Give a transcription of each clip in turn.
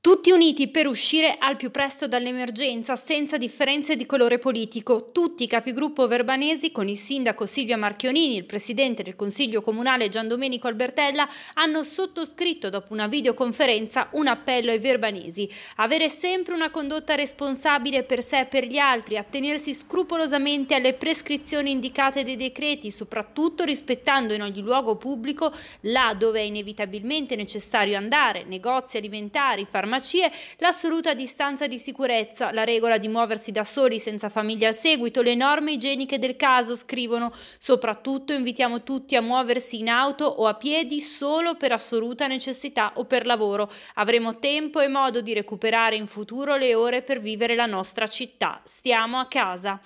Tutti uniti per uscire al più presto dall'emergenza, senza differenze di colore politico. Tutti i capigruppo verbanesi, con il sindaco Silvia Marchionini, il presidente del Consiglio Comunale Gian Domenico Albertella, hanno sottoscritto dopo una videoconferenza un appello ai verbanesi. Avere sempre una condotta responsabile per sé e per gli altri, attenersi scrupolosamente alle prescrizioni indicate dei decreti, soprattutto rispettando in ogni luogo pubblico là dove è inevitabilmente necessario andare, negozi alimentari, farmaci, farmacie, l'assoluta distanza di sicurezza, la regola di muoversi da soli senza famiglia al seguito, le norme igieniche del caso, scrivono. Soprattutto invitiamo tutti a muoversi in auto o a piedi solo per assoluta necessità o per lavoro. Avremo tempo e modo di recuperare in futuro le ore per vivere la nostra città. Stiamo a casa.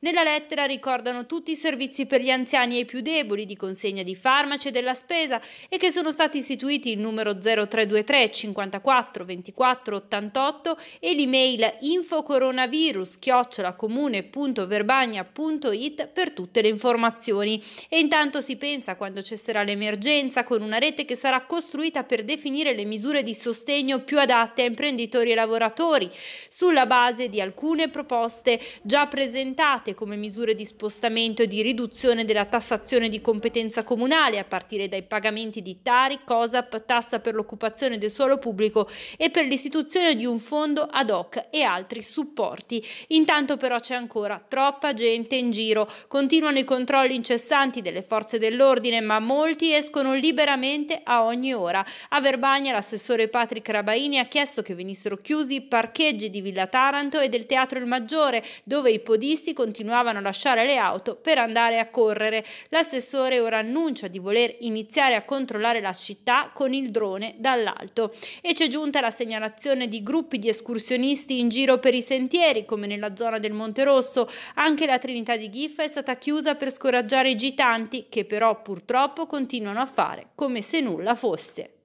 Nella lettera ricordano tutti i servizi per gli anziani e i più deboli di consegna di farmaci e della spesa e che sono stati istituiti il numero 0323 54 24 24 88 e l'email infocoronavirus chiocciolacomune.verbagna.it per tutte le informazioni. E intanto si pensa quando cesserà l'emergenza con una rete che sarà costruita per definire le misure di sostegno più adatte a imprenditori e lavoratori sulla base di alcune proposte già presentate come misure di spostamento e di riduzione della tassazione di competenza comunale a partire dai pagamenti di Tari, COSAP, tassa per l'occupazione del suolo pubblico e per per l'istituzione di un fondo ad hoc e altri supporti. Intanto però c'è ancora troppa gente in giro, continuano i controlli incessanti delle forze dell'ordine, ma molti escono liberamente a ogni ora. A Verbania l'assessore Patrick Rabaini ha chiesto che venissero chiusi i parcheggi di Villa Taranto e del Teatro Il Maggiore, dove i podisti continuavano a lasciare le auto per andare a correre. L'assessore ora annuncia di voler iniziare a controllare la città con il drone dall'alto. E c'è giunta la segnalazione segnalazione di gruppi di escursionisti in giro per i sentieri, come nella zona del Monte Rosso. Anche la Trinità di Ghifa è stata chiusa per scoraggiare i gitanti, che però purtroppo continuano a fare come se nulla fosse.